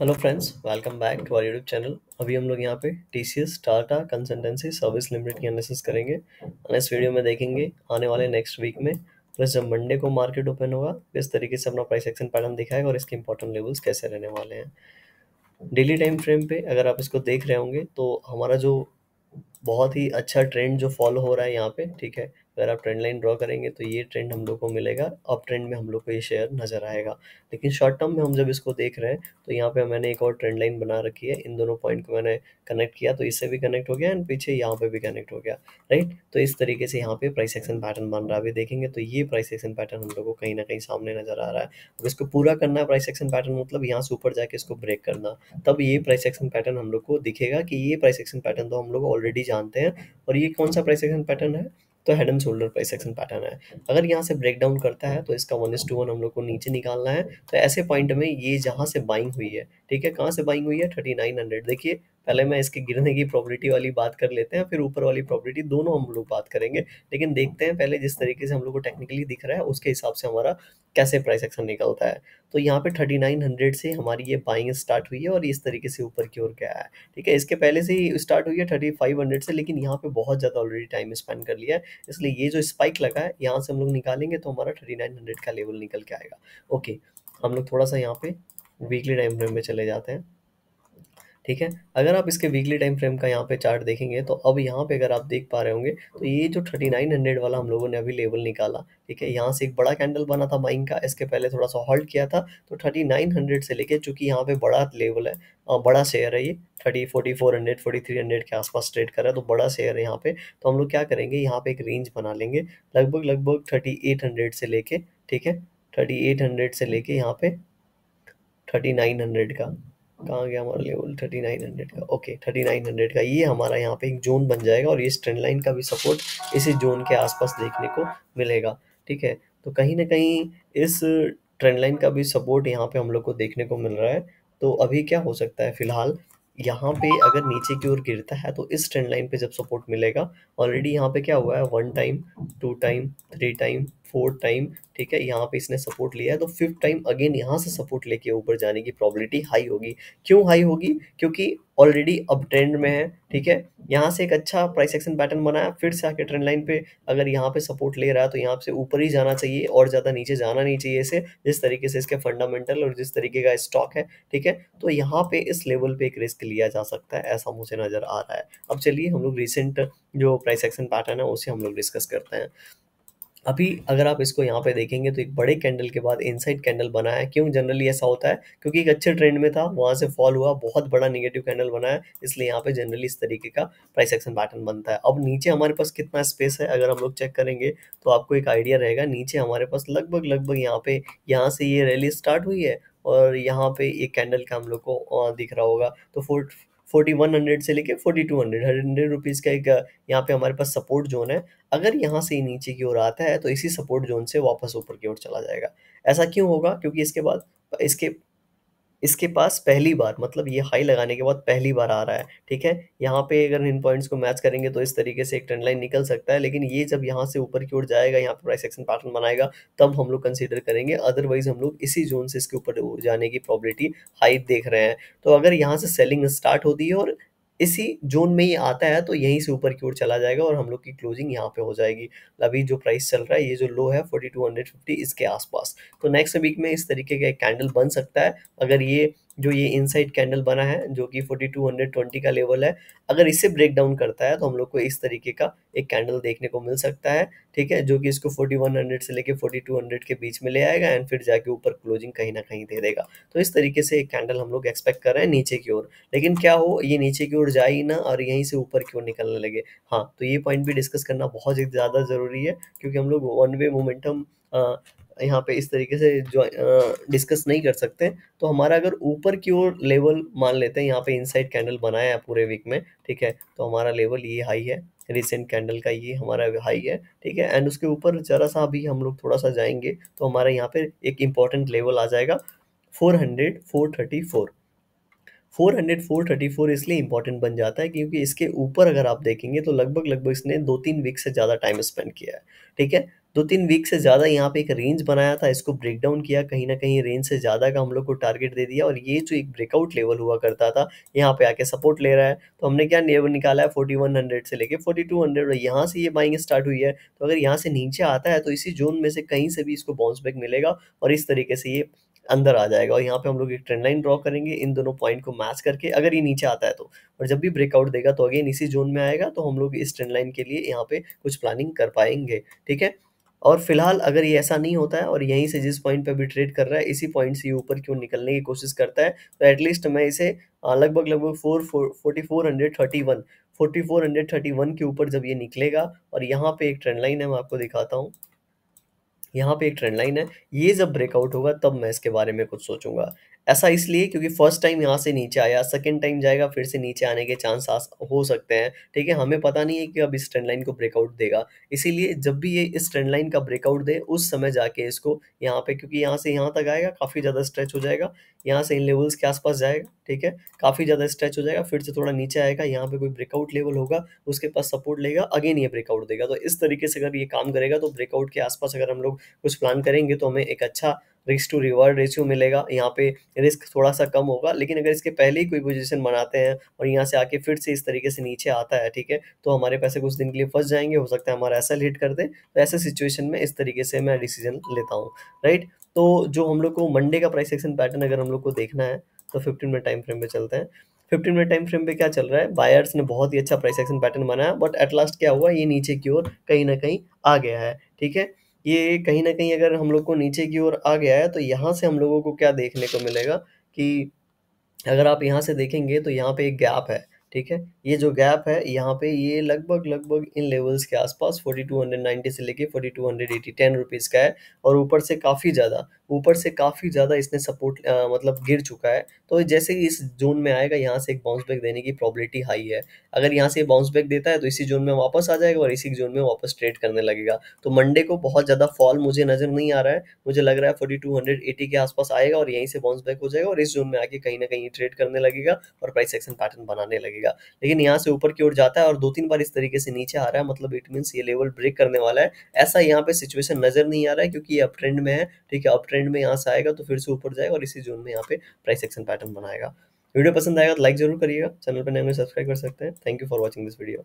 hello friends welcome back to our YouTube channel अभी हम लोग यहाँ पे T C S Tata consultancy service limited की एनालिसिस करेंगे और इस वीडियो में देखेंगे आने वाले नेक्स्ट वीक में प्लस जब मंडे को मार्केट ओपन होगा किस तो तरीके से अपना प्राइस एक्शन पैटर्न दिखाएगा और इसके इंपॉर्टेंट लेवल्स कैसे रहने वाले हैं डेली टाइम फ्रेम पर अगर आप इसको देख रहे होंगे तो हमारा जो बहुत ही अच्छा ट्रेंड जो फॉलो हो रहा है यहाँ पर ठीक है अगर आप ट्रेंड लाइन ड्रॉ करेंगे तो ये ट्रेंड हम लोग को मिलेगा अप ट्रेंड में हम लोग को ये शेयर नज़र आएगा लेकिन शॉर्ट टर्म में हम जब इसको देख रहे हैं तो यहाँ पे मैंने एक और ट्रेंड लाइन बना रखी है इन दोनों पॉइंट को मैंने कनेक्ट किया तो इससे भी कनेक्ट हो गया एंड पीछे यहाँ पे भी कनेक्ट हो गया राइट तो इस तरीके से यहाँ पे प्राइस एक्शन पैटर्न बन रहा है अभी देखेंगे तो ये प्राइस एक्शन पैटर्न हम लोग को कहीं ना कहीं सामने नज़र आ रहा है अब इसको पूरा करना है प्राइस एक्शन पैटर्न मतलब यहाँ से ऊपर जाके इसको ब्रेक करना तब ये प्राइस एक्शन पैटर्न हम लोग को दिखेगा कि ये प्राइस एक्शन पैटर्न तो हम लोग ऑलरेडी जानते हैं और ये कौन सा प्राइस एक्शन पैटर्न है तो हेड एंड शोल्डर पर सेक्शन पैटर्न है अगर यहाँ से ब्रेक डाउन करता है तो इसका वन टू वन हम लोग को नीचे निकालना है तो ऐसे पॉइंट में ये जहाँ से बाइंग हुई है ठीक है कहाँ से बाइंग हुई है थर्टी नाइन हंड्रेड देखिए पहले मैं इसके गिरने की प्रॉपर्टी वाली बात कर लेते हैं फिर ऊपर वाली प्रॉपर्टी दोनों हम लोग बात करेंगे लेकिन देखते हैं पहले जिस तरीके से हम लोग को टेक्निकली दिख रहा है उसके हिसाब से हमारा कैसे प्राइस एक्शन निकलता है तो यहाँ पे 3900 से हमारी ये बाइंग स्टार्ट हुई है और इस तरीके से ऊपर की ओर गया है ठीक है इसके पहले से ही स्टार्ट हुई है 3500 से लेकिन यहाँ पे बहुत ज़्यादा ऑलरेडी टाइम स्पेंड कर लिया है इसलिए ये जो स्पाइक लगा है यहाँ से हम लोग निकालेंगे तो हमारा थर्टी का लेवल निकल के आएगा ओके हम लोग थोड़ा सा यहाँ पे वीकली टाइम फ्रेम में चले जाते हैं ठीक है अगर आप इसके वीकली टाइम फ्रेम का यहाँ पे चार्ट देखेंगे तो अब यहाँ पे अगर आप देख पा रहे होंगे तो ये जो 3900 वाला हम लोगों ने अभी लेवल निकाला ठीक है यहाँ से एक बड़ा कैंडल बना था बाइंग का इसके पहले थोड़ा सा हॉल्ट किया था तो 3900 से लेके चूंकि यहाँ पे बड़ा लेवल है बड़ा शेयर है ये thirty forty four hundred forty three hundred के आसपास ट्रेड कर रहा है तो बड़ा शेयर है यहाँ पे तो हम लोग क्या करेंगे यहाँ पे एक रेंज बना लेंगे लगभग लगभग थर्टी एट हंड्रेड से लेके ठीक है थर्टी एट हंड्रेड से लेके यहाँ पे थर्टी नाइन हंड्रेड का कहाँ गया हमारा लेवल थर्टी नाइन हंड्रेड का ओके थर्टी नाइन हंड्रेड का ये हमारा यहाँ पे एक जोन बन जाएगा और इस ट्रेंड लाइन का भी सपोर्ट इसी जोन के आसपास देखने को मिलेगा ठीक है तो कहीं ना कहीं इस ट्रेंड लाइन का भी सपोर्ट यहाँ पे हम लोग को देखने को मिल रहा है तो अभी क्या हो सकता है फिलहाल यहाँ पे अगर नीचे की ओर गिरता है तो इस ट्रेंड लाइन पे जब सपोर्ट मिलेगा ऑलरेडी यहाँ पे क्या हुआ है one time two time three time fourth time ठीक है यहाँ पे इसने सपोर्ट लिया है तो फिफ्थ टाइम अगेन यहाँ से सपोर्ट लेके ऊपर जाने की प्रॉबिलिटी हाई होगी क्यों हाई होगी क्योंकि ऑलरेडी अब ट्रेंड में है ठीक है यहाँ से एक अच्छा प्राइस एक्शन पैटर्न बनाया फिर से आके ट्रेंड लाइन पे अगर यहाँ पे सपोर्ट ले रहा है तो यहाँ से ऊपर ही जाना चाहिए और ज़्यादा नीचे जाना नहीं चाहिए इसे जिस तरीके से इसके फंडामेंटल और जिस तरीके का स्टॉक है ठीक है तो यहाँ पे इस लेवल पे एक रिस्क लिया जा सकता है ऐसा मुझे नज़र आ रहा है अब चलिए हम लोग रिसेंट जो प्राइस एक्शन पैटर्न है उसे हम लोग डिस्कस करते हैं अभी अगर आप इसको यहाँ पे देखेंगे तो एक बड़े कैंडल के बाद इनसाइड कैंडल बना है क्यों जनरली ऐसा होता है क्योंकि एक अच्छे ट्रेंड में था वहाँ से फॉल हुआ बहुत बड़ा निगेटिव कैंडल बना है इसलिए यहाँ पे जनरली इस तरीके का प्राइस एक्शन पैटर्न बनता है अब नीचे हमारे पास कितना स्पेस है अगर हम लोग चेक करेंगे तो आपको एक आइडिया रहेगा नीचे हमारे पास लगभग लगभग यहाँ पे यहाँ से ये रैली स्टार्ट हुई है और यहाँ पे एक कैंडल का हम लोग को दिख रहा होगा तो फोर फोर्टी वन हंड्रेड से लेके forty two hundred hundred rupees का एक यहाँ पे हमारे पास सपोर्ट जोन है अगर यहाँ से ही नीचे की ओर आता है तो इसी सपोर्ट जोन से वापस ऊपर की ओर चला जाएगा ऐसा क्यों होगा क्योंकि इसके बाद इसके इसके पास पहली बार मतलब ये हाई लगाने के बाद पहली बार आ रहा है ठीक है यहाँ पे अगर इन पॉइंट्स को मैच करेंगे तो इस तरीके से एक ट्रेंड लाइन निकल सकता है लेकिन ये जब यहाँ से ऊपर की ओर जाएगा यहाँ पर प्राइस एक्शन पैटर्न बनाएगा तब हम लोग कंसिडर करेंगे अदरवाइज हम लोग इसी जोन से इसके ऊपर जाने की प्रॉबिलिटी हाई देख रहे हैं तो अगर यहाँ से सेलिंग स्टार्ट होती है और इसी जोन में ये आता है तो यहीं से ऊपर की ओर चला जाएगा और हम लोग की क्लोजिंग यहाँ पे हो जाएगी अभी जो प्राइस चल रहा है ये जो लो है 4250 इसके आसपास तो नेक्स्ट वीक में इस तरीके का एक कैंडल बन सकता है अगर ये जो ये इनसाइड कैंडल बना है जो कि 4220 का लेवल है अगर इसे ब्रेक डाउन करता है तो हम लोग को इस तरीके का एक कैंडल देखने को मिल सकता है ठीक है जो कि इसको 4100 से लेके 4200 के बीच में ले आएगा एंड फिर जाके ऊपर क्लोजिंग कहीं ना कहीं दे देगा तो इस तरीके से एक कैंडल हम लोग एक्सपेक्ट कर रहे हैं नीचे की ओर लेकिन क्या हो ये नीचे की ओर जाए ही ना और यहीं से ऊपर की ओर निकलने लगे हाँ तो ये पॉइंट भी डिस्कस करना बहुत ज़्यादा ज़रूरी है क्योंकि हम लोग वन वे मोमेंटम यहाँ पे इस तरीके से जो डिस्कस नहीं कर सकते तो हमारा अगर ऊपर की ओर लेवल मान लेते हैं यहाँ पे इनसाइड कैंडल बनाया है पूरे वीक में ठीक है तो हमारा लेवल ये हाई है रिसेंट कैंडल का ये हमारा हाई है ठीक है एंड उसके ऊपर ज़रा सा अभी हम लोग थोड़ा सा जाएंगे तो हमारा यहाँ पे एक इम्पॉर्टेंट लेवल आ जाएगा four hundred four thirty four four hundred four thirty four इसलिए इम्पॉर्टेंट बन जाता है क्योंकि इसके ऊपर अगर आप देखेंगे तो लगभग लगभग इसने दो तीन वीक से ज़्यादा टाइम स्पेंड किया है ठीक है दो तीन वीक से ज़्यादा यहाँ पे एक रेंज बनाया था इसको ब्रेक डाउन किया कहीं ना कहीं रेंज से ज़्यादा का हम लोग को टारगेट दे दिया और ये जो एक ब्रेकआउट लेवल हुआ करता था यहाँ पे आके सपोर्ट ले रहा है तो हमने क्या लेवल निकाला है फोर्टी वन हंड्रेड से लेके फोर्टी टू हंड्रेड और यहाँ से ये बाइंग स्टार्ट हुई है तो अगर यहाँ से नीचे आता है तो इसी जोन में से कहीं से भी इसको बाउंस बैक मिलेगा और इस तरीके से ये अंदर आ जाएगा और यहाँ पे हम लोग एक ट्रेंड लाइन ड्रॉ करेंगे इन दोनों पॉइंट को मैच करके अगर ये नीचे आता है तो और जब भी ब्रेकआउट देगा तो अगेन इसी जोन में आएगा तो हम लोग इस ट्रेंड लाइन के लिए यहाँ पे कुछ प्लानिंग कर पाएंगे ठीक है और फिलहाल अगर ये ऐसा नहीं होता है और यहीं से जिस पॉइंट पे भी ट्रेड कर रहा है इसी पॉइंट से ये ऊपर क्यों निकलने की कोशिश करता है तो एटलीस्ट मैं इसे लगभग लगभग four forty four hundred thirty one forty four hundred thirty one के ऊपर जब ये निकलेगा और यहाँ पे एक ट्रेंड लाइन है मैं आपको दिखाता हूँ यहाँ पे एक ट्रेंड लाइन है ये जब ब्रेकआउट होगा तब मैं इसके बारे में कुछ सोचूंगा ऐसा इसलिए क्योंकि फर्स्ट टाइम यहाँ से नीचे आया सेकंड टाइम जाएगा फिर से नीचे आने के चांस हो सकते हैं ठीक है हमें पता नहीं है कि अब इस ट्रेंड लाइन को ब्रेकआउट देगा इसीलिए जब भी ये इस ट्रेंड लाइन का ब्रेकआउट दे उस समय जाके इसको यहाँ पे क्योंकि यहाँ से यहाँ तक आएगा काफ़ी ज़्यादा स्ट्रेच हो जाएगा यहाँ से इन लेवल्स के आसपास जाएगा ठीक है काफ़ी ज़्यादा स्ट्रेच हो जाएगा फिर से थोड़ा नीचे आएगा यहाँ पे कोई ब्रेकआउट लेवल होगा उसके पास सपोर्ट लेगा अगेन ये ब्रेकआउट देगा तो इस तरीके से अगर ये काम करेगा तो ब्रेकआउट के आसपास अगर हम लोग कुछ प्लान करेंगे तो हमें एक अच्छा रिस्क टू रिवॉर्ड रेशियो मिलेगा यहाँ पे रिस्क थोड़ा सा कम होगा लेकिन अगर इसके पहले ही कोई पोजीशन बनाते हैं और यहाँ से आके फिर से इस तरीके से नीचे आता है ठीक है तो हमारे पैसे कुछ दिन के लिए फंस जाएंगे हो सकता है हमारा ऐसा हिट कर दे तो ऐसे सिचुएशन में इस तरीके से मैं डिसीजन लेता हूँ राइट तो जो हम लोग को मंडे का प्राइस एक्शन पैटर्न अगर हम लोग को देखना है तो फिफ्टीन मिनट टाइम फ्रेम पे चलते हैं फिफ्टीन मिनट टाइम फ्रेम पे क्या चल रहा है बायर्स ने बहुत ही अच्छा प्राइस एक्शन पैटर्न बनाया बट एट लास्ट क्या हुआ ये नीचे की ओर कहीं ना कहीं आ गया है ठीक है ये कहीं ना कहीं अगर हम लोग को नीचे की ओर आ गया है तो यहाँ से हम लोगों को क्या देखने को मिलेगा कि अगर आप यहाँ से देखेंगे तो यहाँ पे एक गैप है ठीक है ये जो गैप है यहाँ पे ये लगभग लगभग इन लेवल्स के आसपास 4290 से लेके 4280 टेन रुपीज़ का है और ऊपर से काफ़ी ज़्यादा ऊपर से काफ़ी ज़्यादा इसने सपोर्ट आ, मतलब गिर चुका है तो जैसे ही इस जोन में आएगा यहाँ से एक बाउंस बैक देने की प्रॉबिलिटी हाई है अगर यहाँ से बाउंस बैक देता है तो इसी जोन में वापस आ जाएगा और इसी जोन में वापस ट्रेड करने लगेगा तो मंडे को बहुत ज़्यादा फॉल मुझे नज़र नहीं आ रहा है मुझे लग रहा है फोर्टी के आसपास आएगा और यहीं से बाउंस बैक हो जाएगा और इस जोन में आके कहीं ना कहीं ट्रेड करने लगेगा और प्राइस एक्शन पैटर्न बनाने लगेगा रहेगा लेकिन यहाँ से ऊपर की ओर जाता है और दो तीन बार इस तरीके से नीचे आ रहा है मतलब इट मीन्स ये लेवल ब्रेक करने वाला है ऐसा यहाँ पे सिचुएशन नजर नहीं आ रहा है क्योंकि ये अप ट्रेंड में है ठीक है अप ट्रेंड में यहाँ से आएगा तो फिर से ऊपर जाएगा और इसी जोन में यहाँ पे प्राइस एक्शन पैटर्न बनाएगा वीडियो पसंद आएगा तो लाइक जरूर करिएगा चैनल पर नए सब्सक्राइब तो कर सकते हैं thank you for watching this video